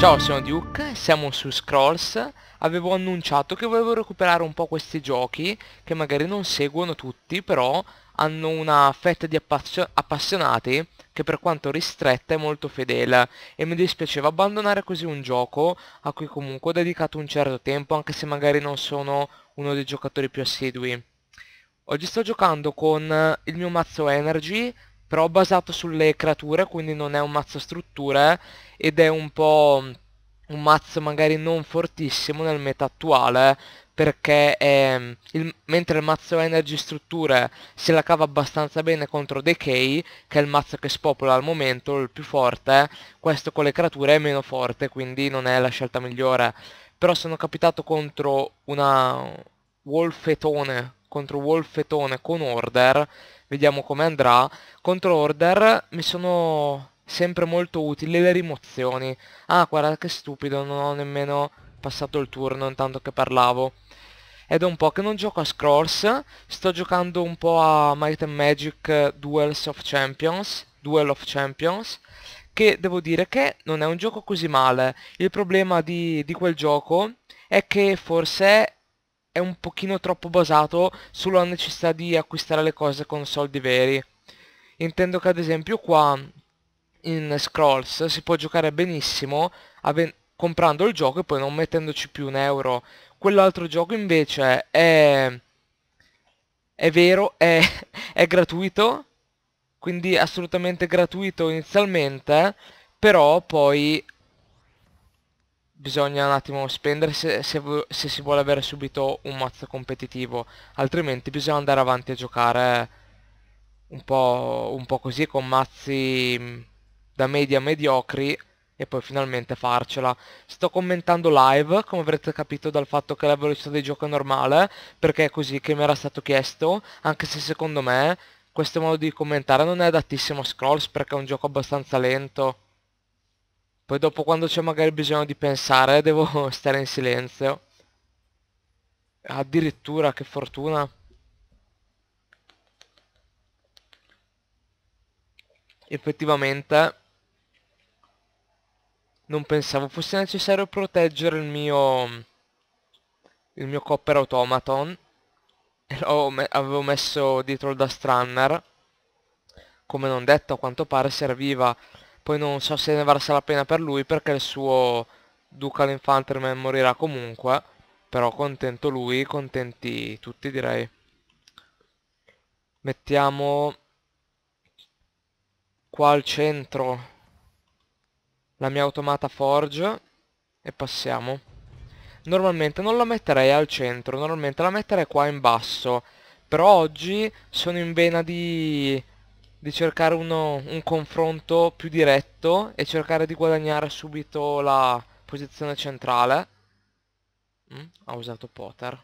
Ciao sono Duke, siamo su Scrolls Avevo annunciato che volevo recuperare un po' questi giochi Che magari non seguono tutti Però hanno una fetta di appassionati Che per quanto ristretta è molto fedele E mi dispiaceva abbandonare così un gioco A cui comunque ho dedicato un certo tempo Anche se magari non sono uno dei giocatori più assidui Oggi sto giocando con il mio mazzo Energy però basato sulle creature, quindi non è un mazzo strutture ed è un po' mm, un mazzo magari non fortissimo nel meta attuale perché eh, il, mentre il mazzo Energy Strutture se la cava abbastanza bene contro Decay, che è il mazzo che spopola al momento, il più forte, questo con le creature è meno forte, quindi non è la scelta migliore. Però sono capitato contro una Wolfetone, contro Wolfetone con Order, vediamo come andrà. Contro Order mi sono sempre molto utili le rimozioni. Ah, guarda che stupido, non ho nemmeno passato il turno intanto che parlavo. Ed è un po' che non gioco a Scrolls, sto giocando un po' a Might and Magic Duels of Champions, Duel of Champions, che devo dire che non è un gioco così male. Il problema di, di quel gioco è che forse è un pochino troppo basato sulla necessità di acquistare le cose con soldi veri. Intendo che ad esempio qua in Scrolls si può giocare benissimo comprando il gioco e poi non mettendoci più un euro. Quell'altro gioco invece è, è vero, è, è gratuito, quindi assolutamente gratuito inizialmente, però poi bisogna un attimo spendere se, se, se, si vuole avere subito un mazzo competitivo altrimenti bisogna andare avanti a giocare un po', un po così con mazzi mm, da media mediocri e poi finalmente farcela sto commentando live come avrete capito dal fatto che la velocità di gioco è normale perché è così che mi era stato chiesto anche se secondo me questo modo di commentare non è adattissimo a Scrolls perché è un gioco abbastanza lento poi dopo quando c'è magari bisogno di pensare devo stare in silenzio. Addirittura che fortuna. Effettivamente non pensavo fosse necessario proteggere il mio il mio copper automaton e me avevo messo dietro il dust runner come non detto a quanto pare serviva poi non so se ne varrà la pena per lui perché il suo Ducal Infantryman morirà comunque, però contento lui, contenti tutti direi. Mettiamo qua al centro la mia automata forge e passiamo. Normalmente non la metterei al centro, normalmente la metterei qua in basso, però oggi sono in vena di di cercare uno, un confronto più diretto e cercare di guadagnare subito la posizione centrale. Mm, ha usato Potter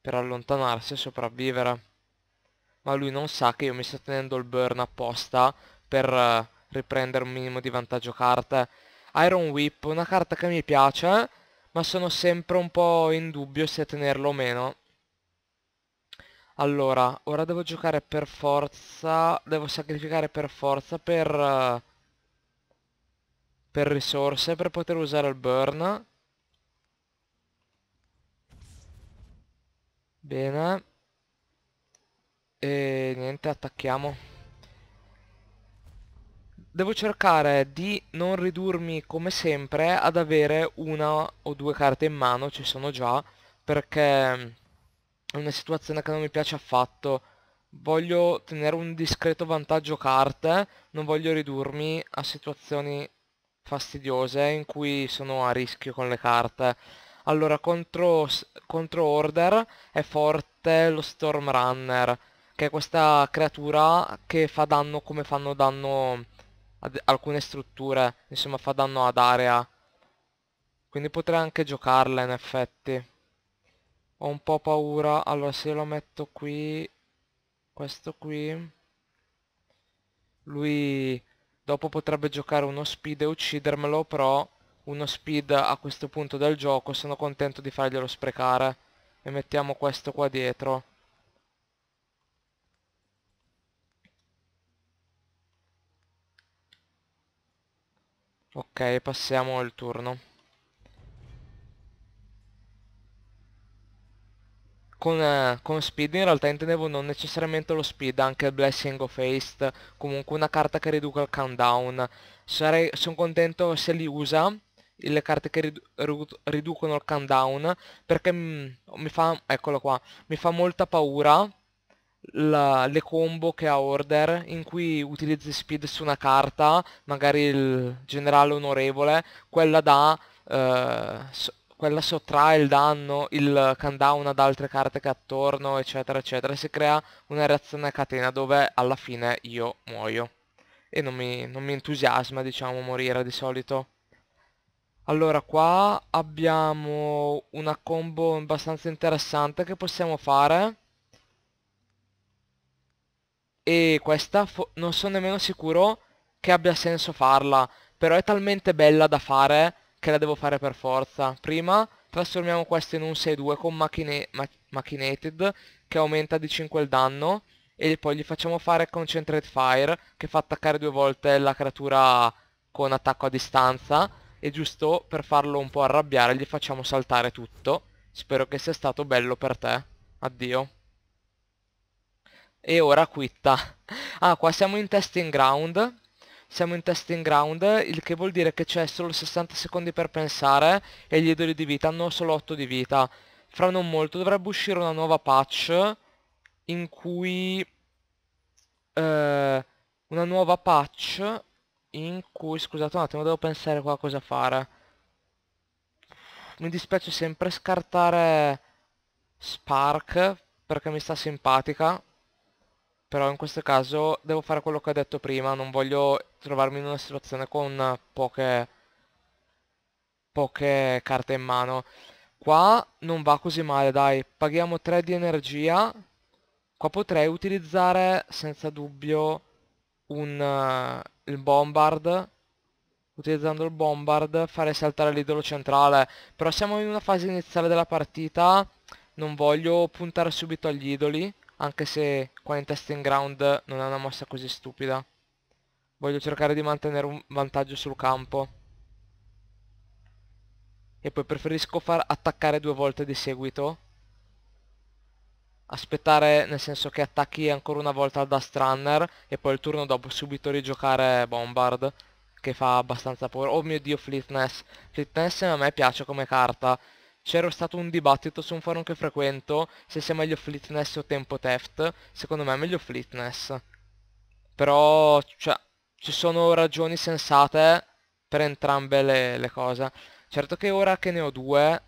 per allontanarsi e sopravvivere. Ma lui non sa che io mi sto tenendo il burn apposta per eh, riprendere un minimo di vantaggio carte. Iron Whip, una carta che mi piace, ma sono sempre un po' in dubbio se tenerlo o meno. Allora, ora devo giocare per forza, devo sacrificare per forza per, eh, per risorse per poter usare il burn. Bene. E niente, attacchiamo. Devo cercare di non ridurmi come sempre ad avere una o due carte in mano, ci sono già, perché è una situazione che non mi piace affatto. Voglio tenere un discreto vantaggio carte, non voglio ridurmi a situazioni fastidiose in cui sono a rischio con le carte. Allora, contro, contro Order è forte lo Storm Runner, che è questa creatura che fa danno come fanno danno ad alcune strutture, insomma fa danno ad area. Quindi potrei anche giocarla in effetti ho un po' paura allora se lo metto qui questo qui lui dopo potrebbe giocare uno speed e uccidermelo però uno speed a questo punto del gioco sono contento di farglielo sprecare e mettiamo questo qua dietro ok passiamo il turno con, eh, con, speed in realtà intendevo non necessariamente lo speed, anche il Blessing of Haste, comunque una carta che riduca il countdown. Sarei, sono contento se li usa, le carte che riducono il countdown, perché mm, mi fa, eccolo qua, mi fa molta paura la, le combo che ha order in cui utilizzi speed su una carta, magari il generale onorevole, quella da eh, quella sottrae il danno, il countdown ad altre carte che attorno, eccetera, eccetera. si crea una reazione a catena dove alla fine io muoio. E non mi, non mi entusiasma, diciamo, morire di solito. Allora, qua abbiamo una combo abbastanza interessante che possiamo fare. E questa non sono nemmeno sicuro che abbia senso farla. Però è talmente bella da fare che la devo fare per forza. Prima trasformiamo questo in un 6-2 con machine ma Machinated che aumenta di 5 il danno e poi gli facciamo fare Concentrate Fire che fa attaccare due volte la creatura con attacco a distanza e giusto per farlo un po' arrabbiare gli facciamo saltare tutto. Spero che sia stato bello per te. Addio. E ora quitta. Ah, qua siamo in testing ground siamo in testing ground, il che vuol dire che c'è solo 60 secondi per pensare e gli idoli di vita hanno solo 8 di vita. Fra non molto dovrebbe uscire una nuova patch in cui... Eh, una nuova patch in cui... Scusate un attimo, devo pensare qua a cosa fare. Mi dispiace sempre scartare Spark perché mi sta simpatica però in questo caso devo fare quello che ho detto prima, non voglio trovarmi in una situazione con poche, poche carte in mano. Qua non va così male, dai, paghiamo 3 di energia, qua potrei utilizzare senza dubbio un, uh, il bombard, utilizzando il bombard fare saltare l'idolo centrale, però siamo in una fase iniziale della partita, non voglio puntare subito agli idoli, anche se qua in testing ground non è una mossa così stupida. Voglio cercare di mantenere un vantaggio sul campo. E poi preferisco far attaccare due volte di seguito. Aspettare nel senso che attacchi ancora una volta al Dust Runner e poi il turno dopo subito rigiocare Bombard che fa abbastanza paura. Oh mio dio Fleetness. Fleetness a me piace come carta c'era stato un dibattito su un forum che frequento se sia meglio Fleetness o Tempo Theft, secondo me è meglio Fleetness. Però cioè, ci sono ragioni sensate per entrambe le, le cose. Certo che ora che ne ho due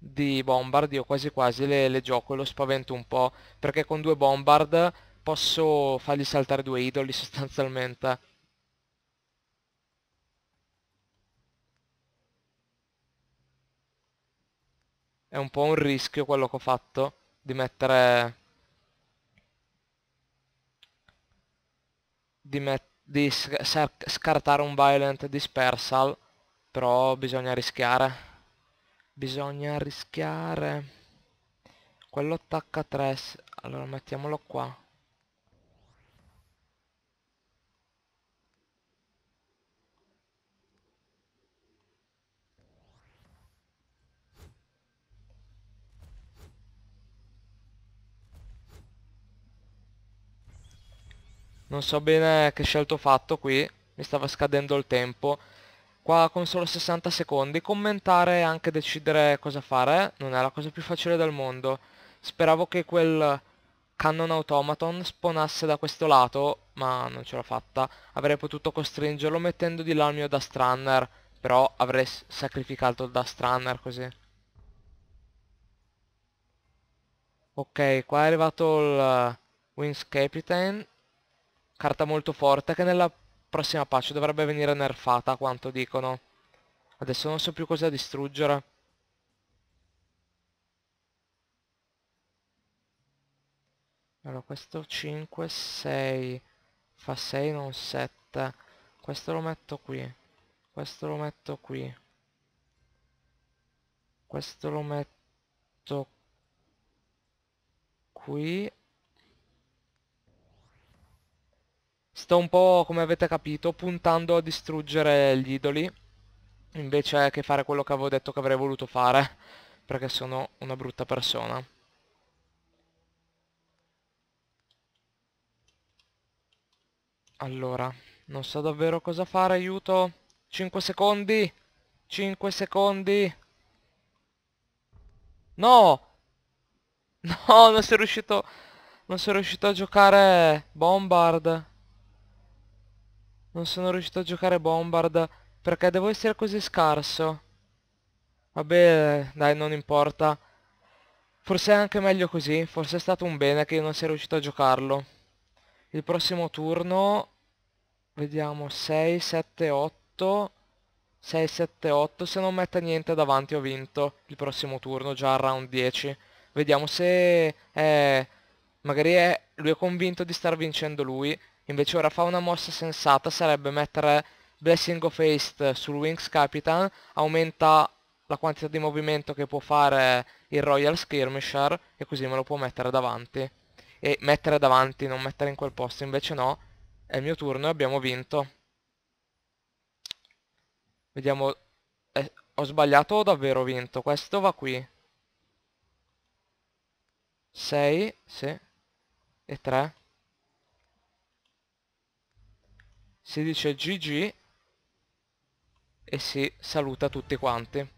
di bombard io quasi quasi le, le gioco e lo spavento un po', perché con due bombard posso fargli saltare due idoli sostanzialmente. è un po' un rischio quello che ho fatto di mettere di, met... di scartare un violent dispersal però bisogna rischiare bisogna rischiare quello attacca 3 allora mettiamolo qua non so bene che scelto ho fatto qui mi stava scadendo il tempo qua con solo 60 secondi commentare e anche decidere cosa fare non è la cosa più facile del mondo speravo che quel cannon automaton sponasse da questo lato ma non ce l'ho fatta avrei potuto costringerlo mettendo di là il mio dust runner però avrei sacrificato il dust runner così ok qua è arrivato il Wings Capitan carta molto forte che nella prossima patch dovrebbe venire nerfata, quanto dicono. Adesso non so più cosa distruggere. Allora, questo 5, 6, fa 6, non 7. Questo lo metto qui, questo lo metto qui. Questo lo metto qui sto un po', come avete capito, puntando a distruggere gli idoli invece che fare quello che avevo detto che avrei voluto fare perché sono una brutta persona. Allora, non so davvero cosa fare, aiuto. 5 secondi. 5 secondi. No! No, non sono riuscito... Non sono riuscito a giocare Bombard. Non sono riuscito a giocare Bombard perché devo essere così scarso. Vabbè, dai, non importa. Forse è anche meglio così, forse è stato un bene che io non sia riuscito a giocarlo. Il prossimo turno, vediamo, 6, 7, 8, 6, 7, 8, se non mette niente davanti ho vinto il prossimo turno, già al round 10. Vediamo se è... magari è... lui è convinto di star vincendo lui Invece ora fa una mossa sensata, sarebbe mettere Blessing of Haste sul Wings Capitan, aumenta la quantità di movimento che può fare il Royal Skirmisher e così me lo può mettere davanti. E mettere davanti, non mettere in quel posto, invece no, è il mio turno e abbiamo vinto. Vediamo, eh, ho sbagliato o ho davvero vinto? Questo va qui. 6, sì, e 3. si dice GG e si saluta tutti quanti.